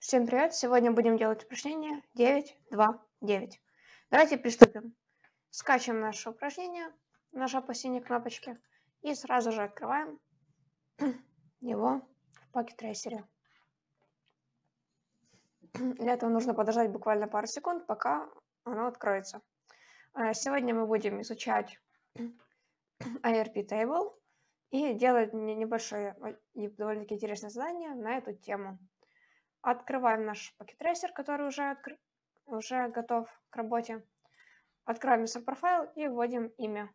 Всем привет! Сегодня будем делать упражнение 9, 2, 9. Давайте приступим. Скачиваем наше упражнение, нажав по синей кнопочке, и сразу же открываем его в Pocket Tracer. Для этого нужно подождать буквально пару секунд, пока оно откроется. Э, сегодня мы будем изучать ARP Table и делать небольшое и довольно-таки интересное задание на эту тему. Открываем наш пакет который уже, откр... уже готов к работе. Открываем сам профайл и вводим имя.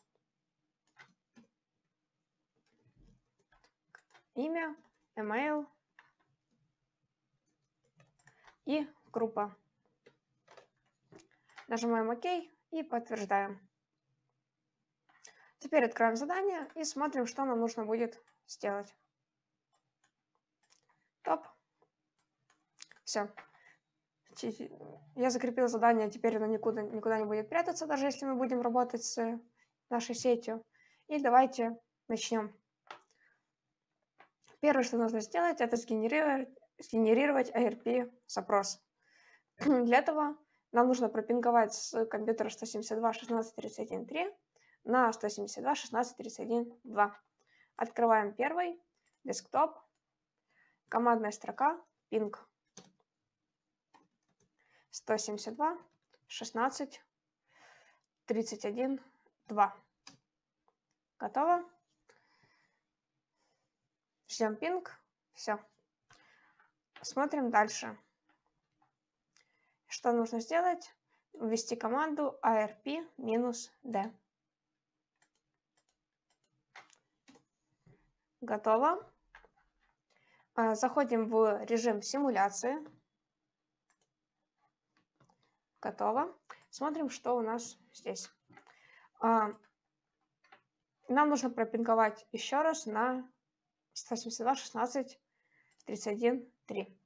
Имя, email и группа. Нажимаем ОК и подтверждаем. Теперь открываем задание и смотрим, что нам нужно будет сделать. Топ. Все. Я закрепил задание, теперь оно никуда, никуда не будет прятаться, даже если мы будем работать с нашей сетью. И давайте начнем. Первое, что нужно сделать, это сгенерировать, сгенерировать ARP-запрос. Для этого нам нужно пропинговать с компьютера 172.16.31.3 на 172.16.31.2. Открываем первый, десктоп, командная строка, ping 172, 16, 31, 2. Готово. Ждем пинг. Все. Смотрим дальше. Что нужно сделать? Ввести команду arp-d. Готово. А, заходим в режим симуляции. Готово. Смотрим, что у нас здесь. А, нам нужно пропинговать еще раз на 182, 16, 31, 3.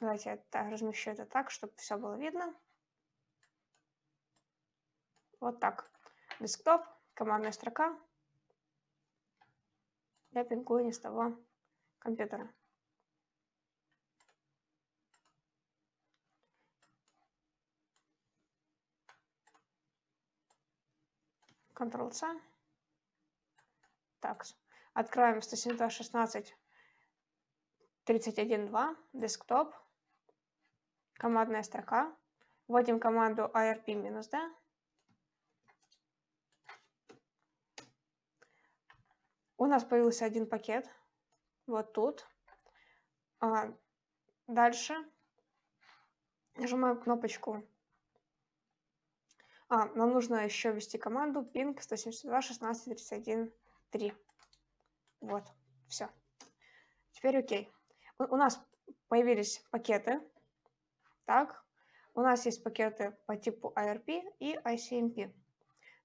Давайте я так, размещу это так, чтобы все было видно. Вот так. Десктоп, командная строка. Я пингую не с того компьютера. Ctrl-C. Так, откроем 172.16.31.2, десктоп, командная строка. Вводим команду irp-d. У нас появился один пакет, вот тут. А дальше нажимаем кнопочку а, нам нужно еще ввести команду ping 172.16.31.3. Вот, все. Теперь окей. У, у нас появились пакеты. Так, у нас есть пакеты по типу IRP и ICMP.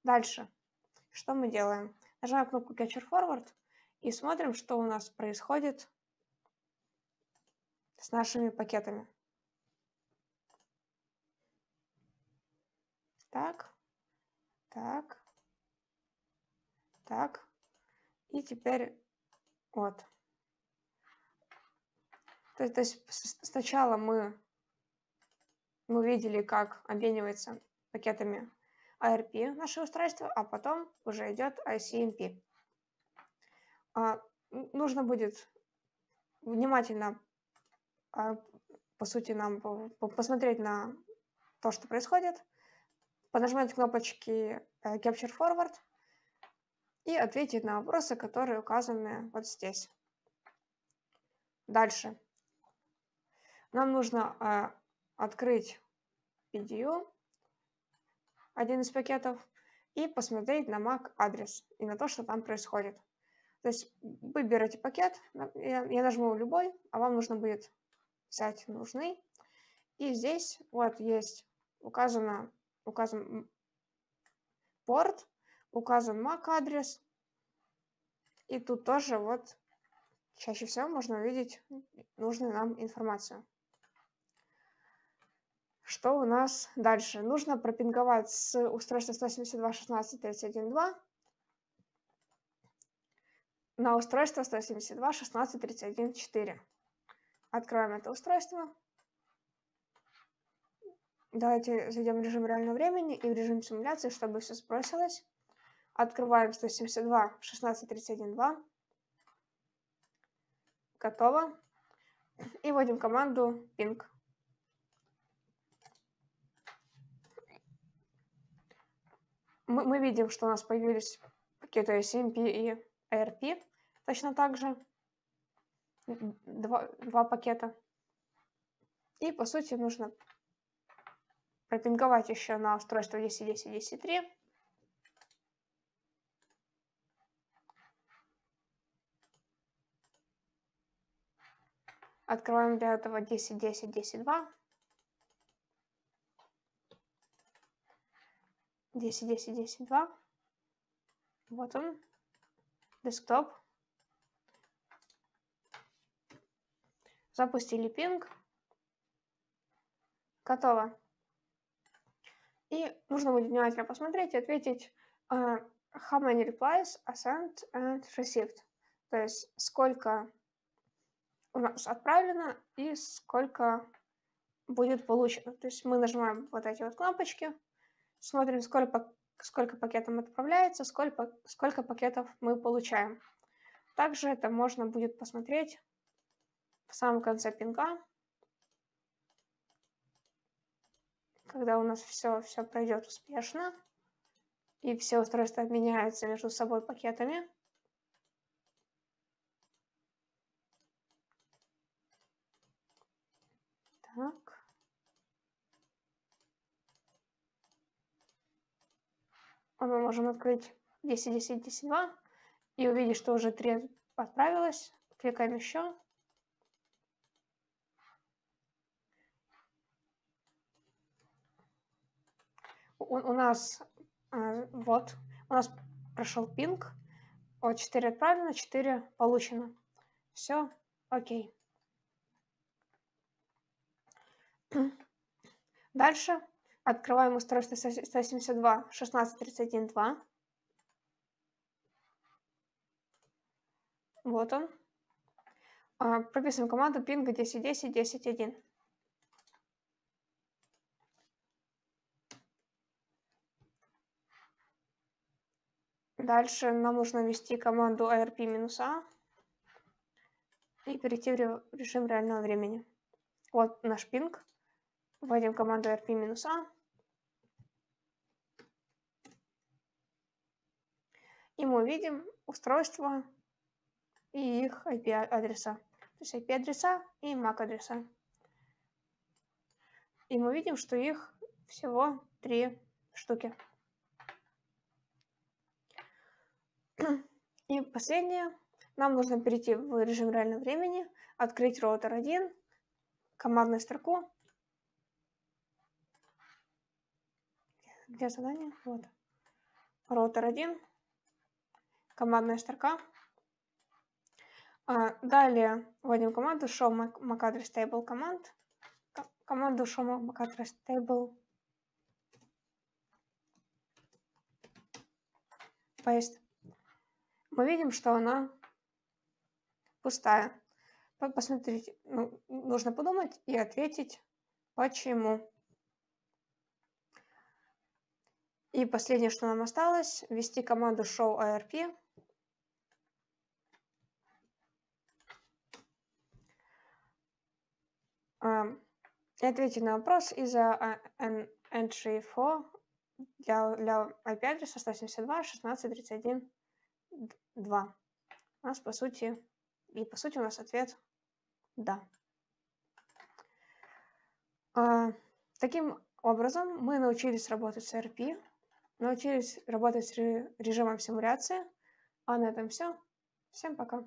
Дальше, что мы делаем? Нажимаем кнопку Catcher Forward и смотрим, что у нас происходит с нашими пакетами. Так, так, так. И теперь вот. То, то есть сначала мы, мы видели, как обменивается пакетами ARP а наше устройство, а потом уже идет ICMP. А, а нужно будет внимательно, а, по сути, нам посмотреть на то, что происходит, под кнопочки э, Capture Forward и ответить на вопросы, которые указаны вот здесь. Дальше. Нам нужно э, открыть PDU, один из пакетов, и посмотреть на MAC-адрес и на то, что там происходит. То есть вы берете пакет, я, я нажму любой, а вам нужно будет взять нужный. И здесь вот есть указано указан порт, указан MAC-адрес. И тут тоже вот чаще всего можно увидеть нужную нам информацию. Что у нас дальше? Нужно пропинговать с устройства 172.16.31.2 на устройство 172.16.31.4. Открываем это устройство. Давайте зайдем в режим реального времени и в режим симуляции, чтобы все сбросилось. Открываем 172, 16, 31, 2. Готово. И вводим команду ping. Мы, мы видим, что у нас появились пакеты SMP и ARP точно так же. Два, два пакета. И, по сути, нужно пропинговать еще на устройство 10.10.10.3. Открываем для этого 10.10.10.2. 10.10.10.2. Вот он. Десктоп. Запустили пинг. Готово. И нужно будет внимательно посмотреть и ответить uh, how many replies are sent and received. То есть сколько у нас отправлено и сколько будет получено. То есть мы нажимаем вот эти вот кнопочки, смотрим, сколько, сколько пакетов отправляется, сколько, сколько пакетов мы получаем. Также это можно будет посмотреть в самом конце пинга. когда у нас все, все пройдет успешно, и все устройства обменяются между собой пакетами, Так. Мы можем открыть 10, 10, 10, 2 и увидеть, что уже 3 отправилось. Кликаем еще. у, у нас э, вот, у нас прошел пинг. Вот 4 отправлено, 4 получено. Все, окей. Дальше открываем устройство 172 1631 2. Вот он. А, прописываем команду ping 10 10 10 1. Дальше нам нужно ввести команду arp-a и перейти в режим реального времени. Вот наш пинг. Вводим команду arp-a. И мы видим устройства и их IP-адреса. А-, То есть IP-адреса и MAC-адреса. И мы видим, что их всего три штуки. И последнее. Нам нужно перейти в режим реального времени, открыть роутер 1, командную строку. Где задание? Вот. Роутер 1, командная строка. А, далее вводим команду show mac address table command. Команду show mac address table paste мы видим, что она пустая. Посмотрите, ну, нужно подумать и ответить, почему. И последнее, что нам осталось, ввести команду show ARP. А эм, и ответить на вопрос из-за а, entry for для, для IP адреса 172.16.31. 2. У нас, по сути, и по сути у нас ответ «да». А, таким образом, мы научились работать с RP, научились работать с режимом симуляции. А на этом все. Всем пока.